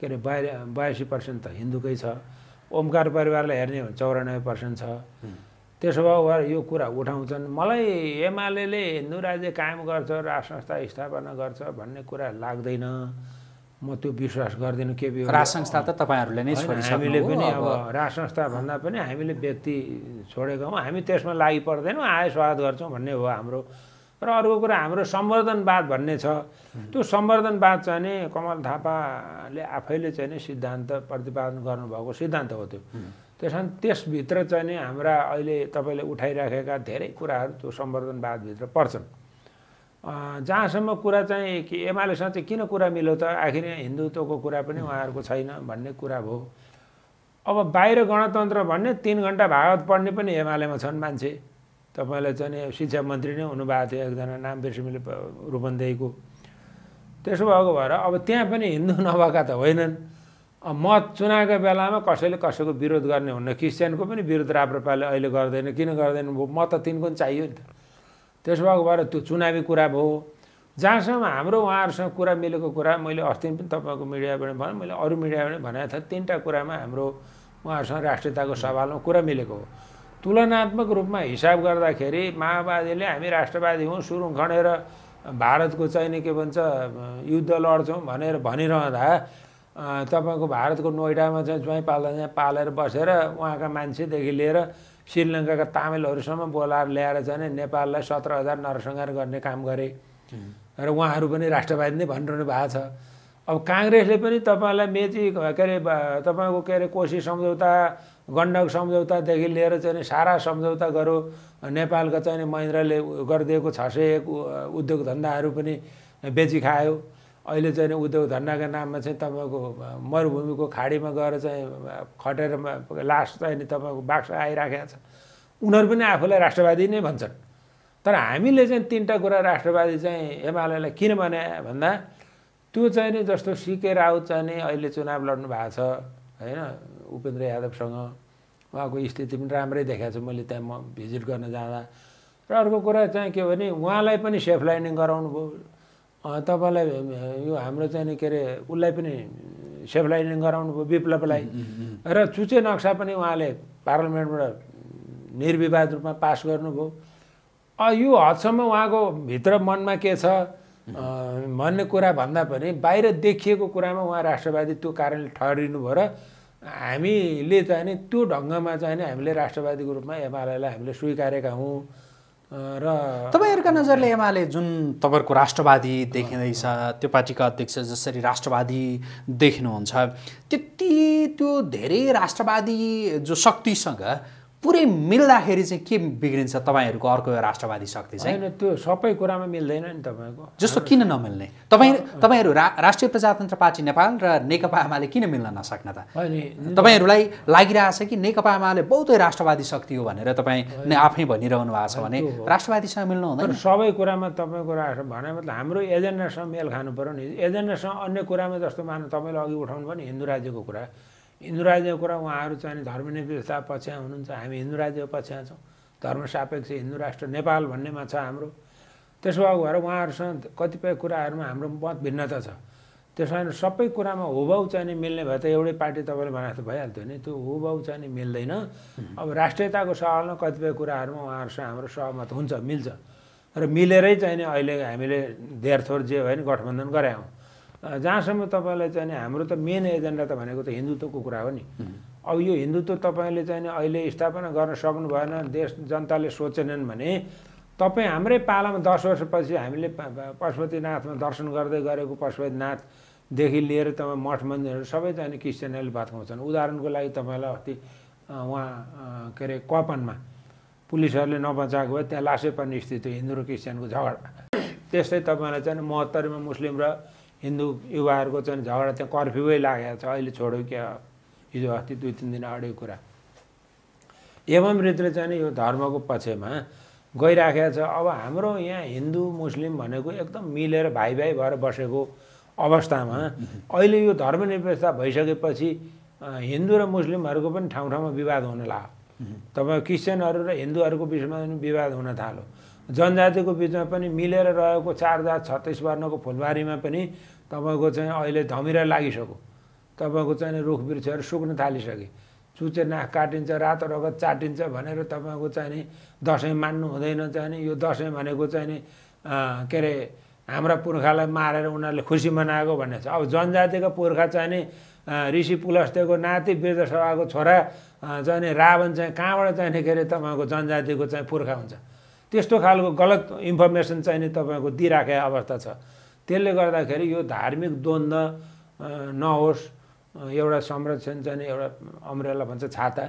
के अरे बाहिर बयासी पर्सेन्ट त हिन्दूकै छ ओमकार परिवारलाई हेर्ने हो भने चौरानब्बे पर्सेन्ट छ त्यसो भए यो कुरा उठाउँछन् मलाई एमाले हिन्दू राज्य कायम गर्छ राज संस्था स्थापना गर्छ भन्ने कुरा लाग्दैन म त्यो विश्वास गर्दिनँ के राज संस्था त तपाईँहरूले नै हामीले पनि अब राज भन्दा पनि हामीले व्यक्ति छोडेका हौँ हामी त्यसमा लागि पर्दैनौँ आय स्वागत गर्छौँ भन्ने हो हाम्रो र अर्को कुरा हाम्रो सम्वर्धनवाद भन्ने छ त्यो सम्वर्धनवाद चाहिँ नि कमल थापाले आफैले चाहिँ नि सिद्धान्त प्रतिपादन गर्नुभएको सिद्धान्त हो त्यो त्यस कारण त्यसभित्र चाहिँ नि हाम्रा अहिले तपाईँले उठाइराखेका धेरै कुराहरू त्यो सम्वर्धनवादभित्र पर्छन् जहाँसम्म कुरा चाहिँ कि एमालेसँग चाहिँ किन कुरा मिल्यो त आखिर हिन्दुत्वको कुरा पनि उहाँहरूको छैन भन्ने कुरा भयो अब बाहिर गणतन्त्र भन्ने तिन घन्टा भागवत पढ्ने पनि एमालेमा छन् मान्छे तपाईँलाई चाहिँ शिक्षा मन्त्री नै हुनुभएको थियो एकजना नाम बिर्सिमीले रूपन्देहीको त्यसो भएको भएर अब त्यहाँ पनि हिन्दू नभएका त होइनन् मत चुनाएको बेलामा कसैले कसैको विरोध गर्ने हुन्न क्रिस्चियनको पनि विरोध राप्रपाले अहिले गर्दैन किन गर्दैन भयो म त तिनको पनि चाहियो नि त त्यसो भएको भएर त्यो चुनावी कुरा भयो जहाँसम्म हाम्रो उहाँहरूसँग कुरा मिलेको कुरा मैले अस्ति पनि तपाईँको मिडियाबाट भने मैले अरू मिडियाबाट भनेको थिएँ तिनवटा कुरामा हाम्रो उहाँहरूसँग राष्ट्रियताको सवालमा कुरा मिलेको हो तुलनात्मक रूपमा हिसाब गर्दाखेरि माओवादीले हामी राष्ट्रवादी हौँ सुरु खनेर भारतको चाहिँ नि के भन्छ युद्ध लड्छौँ भनेर भनिरहँदा तपाईँको भारतको नोइडामा चाहिँ ज्वाइँ पाल्दा पालेर बसेर उहाँका मान्छेदेखि लिएर श्रीलङ्काका तामिलहरूसम्म बोलाएर ल्याएर चाहिँ नेपाललाई सत्र हजार नरसंहार गर्ने काम गरे र उहाँहरू पनि राष्ट्रवादी नै भनिरहनु भएको छ अब काङ्ग्रेसले पनि तपाईँलाई मेची के अरे तपाईँको के अरे कोशी सम्झौता गण्डक सम्झौतादेखि लिएर चाहिँ सारा सम्झौता गऱ्यो नेपालको चाहिँ महेन्द्रले गरिदिएको छ सय एक उद्योग धन्दाहरू पनि बेची खायो अहिले चाहिँ उद्योग धन्दाका नाममा चाहिँ तपाईँको मरुभूमिको खाडीमा गएर चाहिँ खटेर लास चाहिँ नि तपाईँको बाक्सा आइराखेको छ उनीहरू पनि आफूलाई राष्ट्रवादी नै भन्छन् तर हामीले चाहिँ तिनवटा कुरा राष्ट्रवादी चाहिँ एमालेलाई किन भने भन्दा त्यो चाहिँ नि जस्तो सिके राउत चाहिँ नि अहिले चुनाव लड्नु भएको छ होइन उपेन्द्र यादवसँग उहाँको स्थिति पनि राम्रै देखाएको छु मैले त्यहाँ म भिजिट गर्न जाँदा र अर्को कुरा चाहिँ के भने उहाँलाई पनि सेफ लाइनिङ गराउनु भयो तपाईँलाई यो हाम्रो चाहिँ के अरे उसलाई पनि सेफ लाइनिङ गराउनु भयो विप्लवलाई र चुचे नक्सा पनि उहाँले पार्लियामेन्टबाट निर्विवाद रूपमा पास गर्नुभयो यो हदसम्म उहाँको भित्र मनमा के छ भन्ने कुरा भन्दा पनि बाहिर देखिएको कुरामा उहाँ राष्ट्रवादी त्यो कारणले ठहरिनु भयो र हामीले चाहिँ नि त्यो ढङ्गमा चाहिँ नि हामीले राष्ट्रवादीको रूपमा एमालेलाई हामीले स्वीकारेका हौँ र तपाईँहरूका नजरले एमाले जुन तपाईँहरूको राष्ट्रवादी देखिँदैछ त्यो पार्टीका अध्यक्ष जसरी राष्ट्रवादी देख्नुहुन्छ त्यति त्यो धेरै राष्ट्रवादी जो शक्तिसँग पुरै मिल्दाखेरि चाहिँ के बिग्रिन्छ तपाईँहरूको अर्को राष्ट्रवादी शक्ति चाहिँ होइन त्यो सबै कुरामा मिल्दैन नि तपाईँको जस्तो किन नमिल्ने तपाईँ तपाईँहरू रा राष्ट्रिय प्रजातन्त्र पार्टी नेपाल र नेकपा आमाले किन मिल्न नसक्ने त तपाईँहरूलाई लागिरहेछ कि नेकपा आमाले बहुतै राष्ट्रवादी शक्ति हो भनेर तपाईँ आफै भनिरहनु भएको छ भने राष्ट्रवादीसँग मिल्नु हुँदैन सबै कुरामा तपाईँको राष्ट्र भने मतलब हाम्रो एजेन्डासँग मेल खानु पऱ्यो नि एजेन्डासँग अन्य कुरामा जस्तो मान तपाईँले अघि उठाउनु भयो नि हिन्दू राज्यको कुरा हिन्दू राज्यको कुरा उहाँहरू चाहिँ धर्मनिरपेक्षता पछि हुनुहुन्छ हामी हिन्दू राज्यको पक्ष छौँ सापेक्ष हिन्दू राष्ट्र नेपाल भन्नेमा छ हाम्रो त्यसो भए भएर उहाँहरूसँग कतिपय कुराहरूमा हाम्रो मत भिन्नता छ त्यस कारण सबै कुरामा हुबाउ चाहिँ मिल्ने भए त एउटै पार्टी तपाईँले भने जस्तो भइहाल्थ्यो नि त्यो हुबाउ चाहिँ नि मिल्दैन अब राष्ट्रियताको सवालमा कतिपय कुराहरूमा उहाँहरूसँग हाम्रो सहमत हुन्छ मिल्छ र मिलेरै चाहिँ नि अहिले हामीले धेरथोर जे भयो नि गठबन्धन गरायौँ जहाँसम्म तपाईँलाई चाहिँ हाम्रो त मेन एजेन्डा त भनेको त हिन्दुत्वको कुरा हो नि अब यो हिन्दुत्व तपाईँले चाहिँ अहिले स्थापना गर्न सक्नु भएन देश जनताले सोचेनन् भने तपाईँ हाम्रै पालामा दस वर्षपछि हामीले पशुपतिनाथमा दर्शन गर्दै गरेको पशुपतिनाथदेखि लिएर तपाईँ मठ मन्दिरहरू सबै चाहिँ क्रिस्चियनहरूले भत्काउँछन् उदाहरणको लागि तपाईँलाई अस्ति उहाँ के अरे कपनमा पुलिसहरूले नबचाएको भए त्यहाँ लासै पर्ने स्थिति हिन्दू र क्रिस्चियनको झगडा त्यस्तै तपाईँलाई चाहिँ महत्तरीमा मुस्लिम र हिन्दू युवाहरूको चाहिँ झगडा त्यहाँ कर्फ्युै लागेको छ अहिले छोड्यो क्या हिजो अस्ति दुई तिन दिन अगाडि कुरा एवं रीतिले चाहिँ यो धर्मको पक्षमा गइराखेको छ अब हाम्रो यहाँ हिन्दू मुस्लिम भनेको एकदम मिलेर भाइ भाइ भएर बसेको अवस्थामा अहिले यो धर्मनिरपेक्षता भइसकेपछि हिन्दू र मुस्लिमहरूको पनि ठाउँ ठाउँमा विवाद हुन लाग्यो तपाईँ क्रिस्चियनहरू र हिन्दूहरूको बिचमा पनि विवाद हुन थाल्यो जनजातिको बिचमा पनि मिलेर रहेको चार जात छत्तिस वर्णको फुलबारीमा पनि तपाईँको चाहिँ अहिले धमिरा लागिसक्यो तपाईँको चाहिँ रुख वृक्षहरू सुक्न थालिसके चुच्चे नाक काटिन्छ रातो रगत चाटिन्छ भनेर तपाईँको चाहिँ नि दसैँ मान्नु हुँदैन चाहिँ यो दसैँ भनेको चाहिँ नि के अरे हाम्रा पुर्खालाई मारेर उनीहरूले खुसी मनाएको भन्ने छ अब जनजातिको पुर्खा चाहिँ नि ऋषि पुलस्तेको नाति वृद्धसभाको छोरा चाहिँ रावण चाहिँ कहाँबाट चाहिने के अरे तपाईँको जनजातिको चाहिँ पुर्खा हुन्छ त्यस्तो खालको गलत इन्फर्मेसन चाहिँ नि तपाईँको दिइराखेको अवस्था छ त्यसले गर्दाखेरि यो धार्मिक द्वन्द्व नहोस् एउटा संरक्षण चाहिँ एउटा अम्रेला भन्छ छाता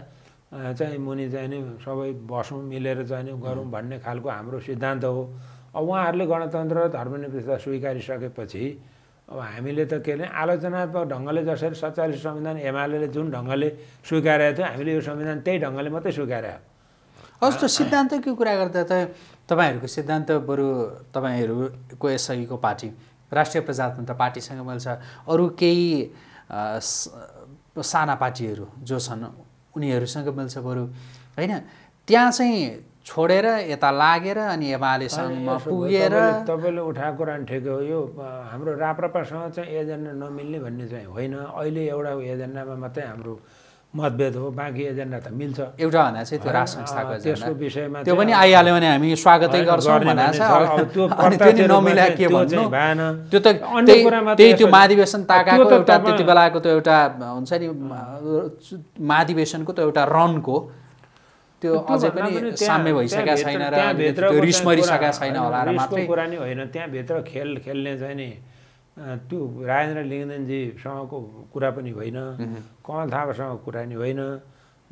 चाहिँ मुनि चाहिँ नि सबै बसौँ मिलेर चाहिँ गरौँ भन्ने खालको हाम्रो सिद्धान्त हो अब उहाँहरूले गणतन्त्र र धर्मनिरपेक्षता स्वीकारिसकेपछि अब हामीले त के अरे आलोचनात्मक ढङ्गले जसरी सत्तालिस संविधान एमाले जुन ढङ्गले स्वीकारेको थियो हामीले यो संविधान त्यही ढङ्गले मात्रै स्वीकार्यो हजुर सिद्धान्तको कुरा गर्दा त तपाईँहरूको सिद्धान्त बरु तपाईँहरूको यसअघिको पार्टी राष्ट्रिय प्रजातन्त्र पार्टीसँग मिल्छ अरू केही साना पार्टीहरू जो छन् उनीहरूसँग मिल्छ बरु होइन त्यहाँ चाहिँ छोडेर यता लागेर अनि एमालेसम्म पुगेर तपाईँले उठाएको कुरा ठिकै हो यो हाम्रो राप्रपासँग चाहिँ एजेन्डा नमिल्ने भन्ने चाहिँ होइन अहिले एउटा एजेन्डामा मात्रै हाम्रो मतभेद हो बाँकी एजेन्डा त मिल्छ एउटा भने चाहिँ त्यो राष्ट्र संस्थाको त्यसको विषयमा त्यो पनि आइहाल्यो भने हामी स्वागतै गर्छौँ (laughs) के भन्नु त्यो त त्यही त्यो महाधिवेशन ताकाको एउटा त्यति बेलाको त्यो एउटा हुन्छ नि महाधिवेशनको त्यो एउटा रनको त्यो अझै पनि साम्य भइसकेका छैन र रिस मरिसकेका छैन होला र मात्रै कुरा नै होइन त्यहाँभित्र खेल खेल्ने चाहिँ नि त्यो राजेन्द्र लिङ्गदेनजीसँगको कुरा पनि होइन कमल थापासँग कुरा नि होइन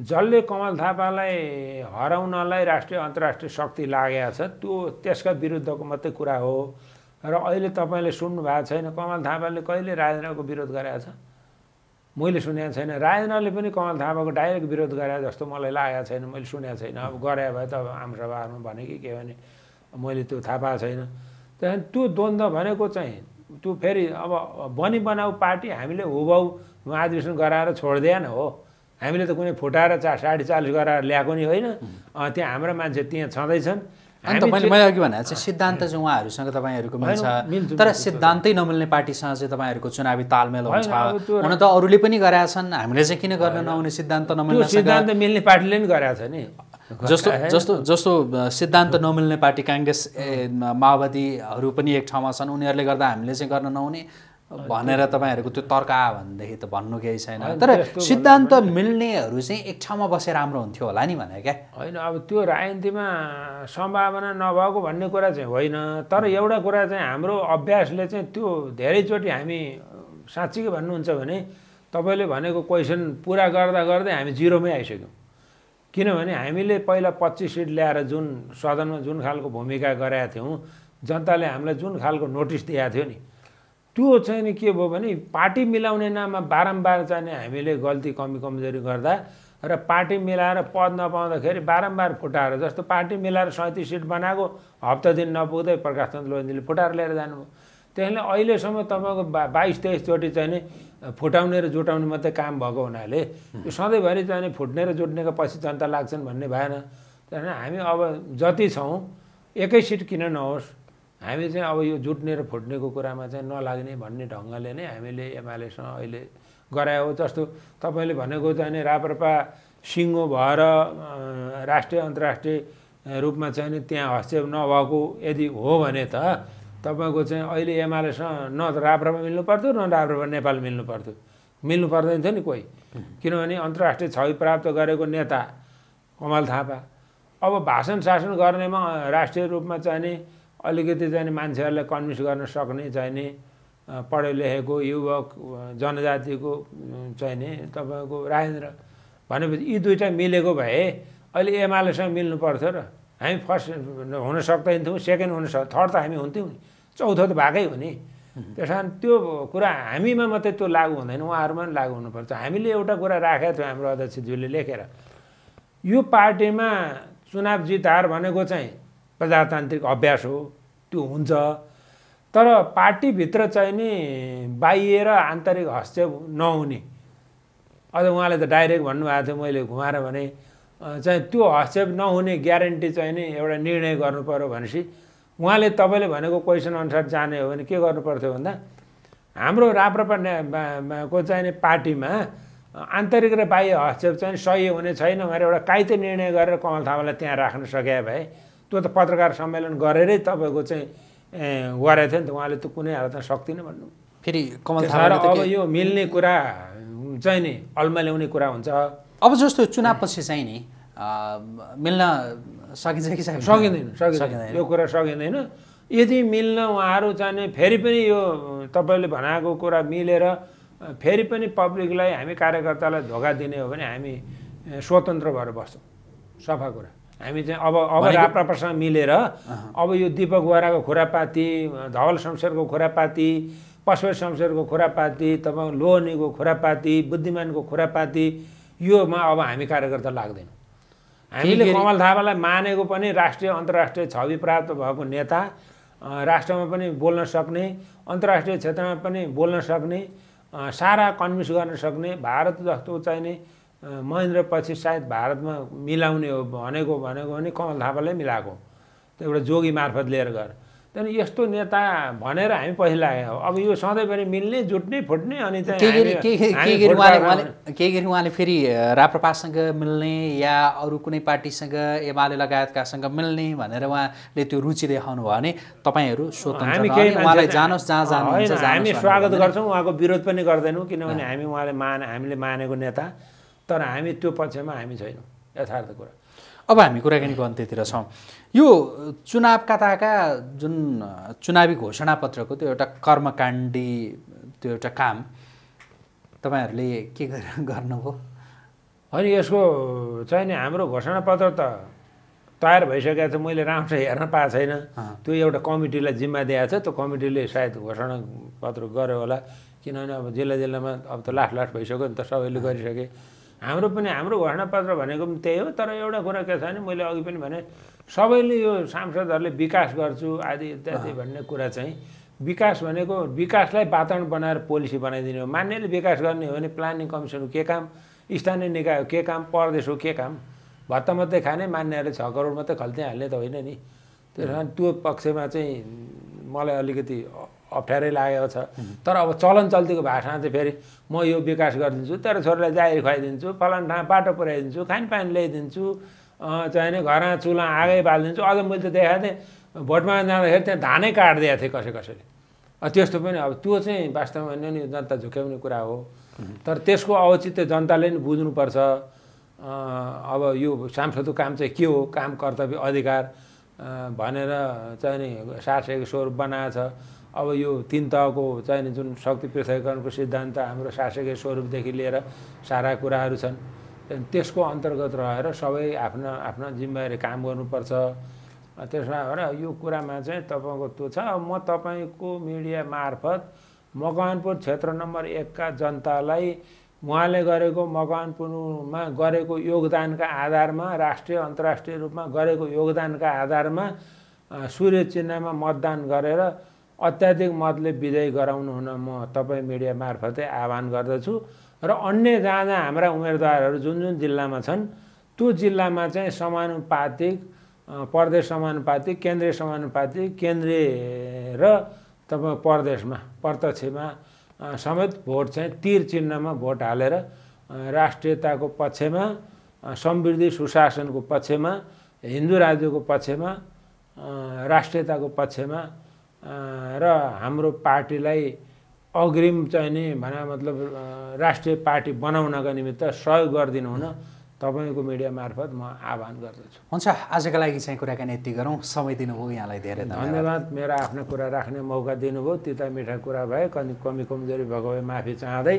जसले कमल थापालाई हराउनलाई राष्ट्रिय अन्तर्राष्ट्रिय शक्ति लागेको छ त्यो त्यसका विरुद्धको मात्रै कुरा हो र अहिले तपाईँले सुन्नु भएको छैन कमल थापाले कहिले राजेन्द्रको विरोध गरेको छ मैले सुनेको छैन राजेन्द्रले पनि कमल थापाको डाइरेक्ट विरोध गरे जस्तो मलाई लागेको छैन मैले सुनेको छैन अब गरे भए त अब आमसभाहरूमा भने कि के भने मैले त्यो थाहा पाएको छैन त्यहाँदेखि त्यो द्वन्द्व भनेको चाहिँ त्यो फेरि अब बनी बनाऊ पार्टी हामीले होबाउ महाधिवेशन गराएर छोडिदिएन हो हामीले त कुनै फुटाएर चा साढे चालिस गराएर ल्याएको नि होइन त्यहाँ हाम्रो मान्छे त्यहाँ छँदैछन् अन्त मैले मैले अघि भनेको चाहिँ सिद्धान्त चाहिँ उहाँहरूसँग तपाईँहरूको मिल्छ तर सिद्धान्तै नमिल्ने पार्टीसँग चाहिँ तपाईँहरूको चुनावी तालमेल हुन्छ हुन त अरूले पनि छन् हामीले चाहिँ किन गर्न नहुने सिद्धान्त नमिल्ने सिद्धान्त मिल्ने पार्टीले पनि छ नि जस्तो जस्तो जस्तो सिद्धान्त नमिल्ने पार्टी काङ्ग्रेस माओवादीहरू पनि एक ठाउँमा छन् उनीहरूले गर्दा हामीले चाहिँ गर्न नहुने भनेर तपाईँहरूको त्यो तर्क आयो भनेदेखि त भन्नु केही छैन तर सिद्धान्त मिल्नेहरू चाहिँ एक ठाउँमा बसेर राम्रो हुन्थ्यो होला नि भने क्या होइन अब त्यो राजनीतिमा सम्भावना नभएको भन्ने कुरा चाहिँ होइन तर एउटा कुरा चाहिँ हाम्रो अभ्यासले चाहिँ त्यो धेरैचोटि हामी साँच्चीकै भन्नुहुन्छ भने तपाईँले भनेको क्वेसन पुरा गर्दा गर्दै हामी जिरोमै आइसक्यौँ किनभने हामीले पहिला पच्चिस सिट ल्याएर जुन सदनमा जुन खालको भूमिका गराएका थियौँ जनताले हामीलाई जुन खालको नोटिस दिएको थियो नि त्यो चाहिँ नि के भयो भने पार्टी मिलाउने नाममा बारम्बार चाहिँ हामीले गल्ती कमी कमजोरी गर्दा र पार्टी मिलाएर पद नपाउँदाखेरि बारम्बार फुटाएर जस्तो पार्टी मिलाएर सैँतिस सिट बनाएको हप्ता दिन नपुग्दै प्रकाश चन्द्र फुटाएर लिएर जानुभयो त्यसले अहिलेसम्म तपाईँको बा बाइस तेइसचोटि चाहिँ नि फुटाउने र जोटाउने मात्रै काम भएको हुनाले यो सधैँभरि चाहिँ फुट्ने र जोट्नेको पछि जनता लाग्छन् भन्ने भएन त्यहाँ हामी अब जति छौँ एकै सिट किन नहोस् हामी चाहिँ अब यो जुट्ने र फुट्नेको कुरामा चाहिँ नलाग्ने भन्ने ढङ्गले नै हामीले एमालेसँग अहिले गरायो जस्तो तपाईँले भनेको चाहिँ राप्रपा सिङ्गो भएर राष्ट्रिय अन्तर्राष्ट्रिय रूपमा चाहिँ त्यहाँ हस्तक्षेप नभएको यदि हो भने त तपाईँको चाहिँ अहिले एमआलएसँग न त राप्रपा मिल्नु पर्थ्यो न राप्रपा नेपाल मिल्नु पर्थ्यो मिल्नु पर्दैन थियो नि कोही किनभने अन्तर्राष्ट्रिय छवि प्राप्त गरेको नेता कमल थापा अब भाषण शासन गर्नेमा राष्ट्रिय रूपमा चाहिने अलिकति चाहिने मान्छेहरूलाई कन्भिन्स गर्न सक्ने चाहिने पढे लेखेको युवक जनजातिको चाहिने तपाईँको राजेन्द्र भनेपछि यी दुइटा मिलेको भए अहिले एमालेसँग मिल्नु पर्थ्यो र हामी फर्स्ट हुन सक्दैन थियौँ सेकेन्ड हुन सक् थर्ड त हामी हुन्थ्यौँ नि चौथो त भएकै हो नि त्यस कारण त्यो कुरा हामीमा मात्रै त्यो लागु हुँदैन उहाँहरूमा पनि लागु हुनुपर्छ हामीले एउटा कुरा राखेका थियौँ हाम्रो अध्यक्षज्यूले लेखेर यो पार्टीमा चुनाव जित हार भनेको चाहिँ प्रजातान्त्रिक अभ्यास हो त्यो हुन्छ तर पार्टीभित्र चाहिँ नि बाहिर आन्तरिक हस्तक्षेप नहुने अझ उहाँले त डाइरेक्ट भन्नुभएको थियो मैले घुमाएर भने चाहिँ त्यो हस्तक्षेप नहुने ग्यारेन्टी चाहिँ नि एउटा निर्णय गर्नु पऱ्यो भनेपछि उहाँले तपाईँले भनेको क्वेसन अनुसार जाने हो भने के गर्नु पर्थ्यो भन्दा हाम्रो राप्रपा को चाहिने पार्टीमा आन्तरिक र बाह्य हस्तक्षेप चाहिँ सही हुने छैन भनेर एउटा काइते निर्णय गरेर कमल थापालाई त्यहाँ राख्न सके भए त्यो त पत्रकार सम्मेलन गरेरै तपाईँको चाहिँ गरेको थियो नि त उहाँले त कुनै हालतमा सक्दिनँ भन्नु फेरि कमल थापा अब यो मिल्ने कुरा चाहिँ नि अल्मा ल्याउने कुरा हुन्छ अब जस्तो चुनावपछि चाहिँ नि मिल्न सकिन्छ कि सकिँदैन सकिँदैन यो कुरा सकिँदैन यदि मिल्न उहाँहरू जाने फेरि पनि यो तपाईँले भनाएको कुरा मिलेर फेरि पनि पब्लिकलाई हामी कार्यकर्तालाई धोका दिने हो भने हामी स्वतन्त्र भएर बस्छौँ सफा कुरा हामी चाहिँ अब अब राप्रसँग मिलेर अब यो दिपक वराको खुरापाती धवल शमशेरको खुरापाती पशुवे शमशेरको खुरापाती तपाईँ लोहनीको खुरापाती बुद्धिमानको खुरापाती योमा अब हामी कार्यकर्ता लाग्दैनौँ हामीले कमल थापालाई मानेको पनि राष्ट्रिय अन्तर्राष्ट्रिय छवि प्राप्त भएको नेता राष्ट्रमा पनि बोल्न सक्ने अन्तर्राष्ट्रिय क्षेत्रमा पनि बोल्न सक्ने सारा कन्भिन्स गर्न सक्ने भारत जस्तो चाहिने महेन्द्र पछि सायद भारतमा मिलाउने हो भनेको भनेको भने कमल थापालाई मिलाएको त्यो एउटा जोगी मार्फत लिएर गएर त्यहाँदेखि यस्तो नेता भनेर हामी पछि लाग्यो अब यो सधैँभरि मिल्ने जुट्ने फुट्ने अनि चाहिँ केही गरी उहाँले फेरि राप्रपासँग मिल्ने या अरू कुनै पार्टीसँग एमाले लगायतकासँग मिल्ने भनेर उहाँले त्यो रुचि देखाउनु भयो भने तपाईँहरू स्वतन्त्र जानुहोस् जहाँ जानुहोस् हामी स्वागत गर्छौँ उहाँको विरोध पनि गर्दैनौँ किनभने हामी उहाँले मान हामीले मानेको नेता तर हामी त्यो पक्षमा हामी छैनौँ यथार्थ कुरा अब हामी कुराकानीको अन्त्यतिर छौँ यो चुनाव ताका जुन चुनावी घोषणापत्रको त्यो एउटा कर्मकाण्डी त्यो एउटा काम तपाईँहरूले के गरेर गर्नुभयो होइन यसको चाहिँ नि हाम्रो घोषणापत्र त तयार भइसकेको छ मैले राम्रो हेर्न पाएको छैन त्यो एउटा कमिटीलाई जिम्मा दिएको छ त्यो कमिटीले सायद घोषणापत्र गर्यो होला किनभने अब जिल्ला जिल्लामा अब त लास्ट लास्ट भइसक्यो नि त सबैले गरिसके हाम्रो पनि हाम्रो घोषणापत्र भनेको पनि त्यही हो तर एउटा कुरा के छ भने मैले अघि पनि भने सबैले यो सांसदहरूले विकास गर्छु आदि इत्यादि भन्ने कुरा चाहिँ विकास भनेको विकासलाई वातावरण बनाएर पोलिसी बनाइदिने हो मान्यले विकास गर्ने हो भने प्लानिङ कमिसन के काम स्थानीय निकाय के काम परदेश हो के काम भत्ता मात्रै खाने मान्यहरूले छ करोड मात्रै खल्ती हाल्ने त होइन नि त्यस कारण त्यो पक्षमा चाहिँ मलाई अलिकति अप्ठ्यारै लागेको छ तर अब चलन चल्तीको भाषामा चाहिँ फेरि म यो विकास गरिदिन्छु तेरो छोरीलाई जाहिर खुवाइदिन्छु फलान ठाउँ बाटो पुऱ्याइदिन्छु खानपान ल्याइदिन्छु चाहिने घरमा चुला आगै बालिदिन्छु अझ मैले त देखाएको थिएँ भोटमा जाँदाखेरि त्यहाँ धानै काटिदिएको थिएँ कसै कसैले त्यस्तो पनि अब त्यो चाहिँ वास्तवमा नि जनता झुक्याउने कुरा हो तर त्यसको औचित्य जनताले नि बुझ्नुपर्छ अब यो सांसदको काम चाहिँ के हो काम कर्तव्य अधिकार भनेर चाहिँ नि सासेको स्वरूप बनाएछ अब यो तिन तहको चाहिँ जुन शक्ति पृथकीकरणको सिद्धान्त हाम्रो शासकीय स्वरूपदेखि लिएर सारा कुराहरू छन् त्यसको अन्तर्गत रहेर सबै आफ्ना आफ्ना जिम्मेवारी काम गर्नुपर्छ त्यसमा भएर यो कुरामा चाहिँ तपाईँको त्यो छ म तपाईँको मिडिया मार्फत मकवानपुर क्षेत्र नम्बर एकका जनतालाई उहाँले गरेको मकवानपुरमा गरेको योगदानका आधारमा राष्ट्रिय अन्तर्राष्ट्रिय रूपमा गरेको योगदानका आधारमा सूर्य चिन्हमा मतदान गरेर अत्याधिक मतले विजयी गराउनुहुन म तपाईँ मिडिया मार्फतै आह्वान गर्दछु र अन्य जहाँ जहाँ हाम्रा उम्मेदवारहरू जुन जुन जिल्लामा छन् त्यो जिल्लामा चाहिँ समानुपातिक प्रदेश समानुपातिक केन्द्रीय समानुपातिक केन्द्रीय र तपाईँ प्रदेशमा प्रत्यक्षमा समेत भोट चाहिँ तिर चिन्हमा भोट हालेर राष्ट्रियताको पक्षमा समृद्धि सुशासनको पक्षमा हिन्दू राज्यको पक्षमा राष्ट्रियताको पक्षमा र हाम्रो पार्टीलाई अग्रिम चाहिँ नि भन मतलब राष्ट्रिय पार्टी बनाउनका निमित्त सहयोग गरिदिनु हुन तपाईँको मिडिया मार्फत म आह्वान गर्दछु हुन्छ आजको लागि चाहिँ कुराकानी यति गरौँ समय दिनुभयो यहाँलाई धेरै धन्यवाद मेरो आफ्नो कुरा राख्ने मौका दिनुभयो त्यता मिठा कुरा भए कति कमी कमजोरी भएको भए माफी चाहँदै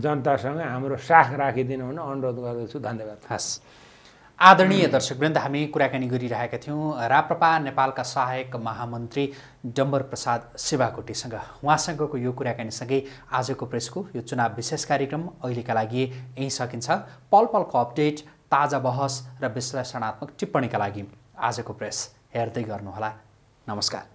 जनतासँग हाम्रो साथ राखिदिनु हुन अनुरोध गर्दछु धन्यवाद हस् आदरणीय दर्शकवृन्द हामी कुराकानी गरिरहेका थियौँ राप्रपा नेपालका सहायक महामन्त्री डम्बर प्रसाद सेवाकोटीसँग उहाँसँगको यो कुराकानीसँगै आजको प्रेसको यो चुनाव विशेष कार्यक्रम अहिलेका लागि यहीँ सकिन्छ पल पलको अपडेट ताजा बहस र विश्लेषणात्मक टिप्पणीका लागि आजको प्रेस हेर्दै गर्नुहोला नमस्कार